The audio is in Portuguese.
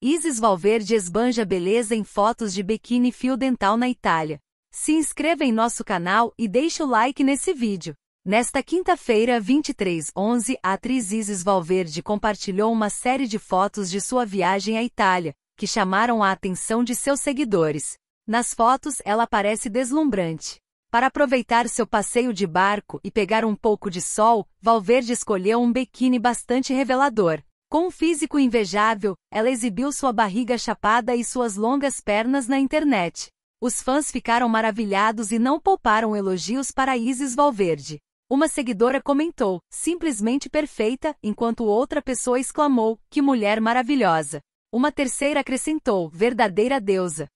Isis Valverde esbanja beleza em fotos de biquíni fio dental na Itália. Se inscreva em nosso canal e deixe o like nesse vídeo. Nesta quinta-feira, 23/11, a atriz Isis Valverde compartilhou uma série de fotos de sua viagem à Itália, que chamaram a atenção de seus seguidores. Nas fotos, ela parece deslumbrante. Para aproveitar seu passeio de barco e pegar um pouco de sol, Valverde escolheu um biquíni bastante revelador. Com um físico invejável, ela exibiu sua barriga chapada e suas longas pernas na internet. Os fãs ficaram maravilhados e não pouparam elogios para Isis Valverde. Uma seguidora comentou, simplesmente perfeita, enquanto outra pessoa exclamou, que mulher maravilhosa. Uma terceira acrescentou, verdadeira deusa.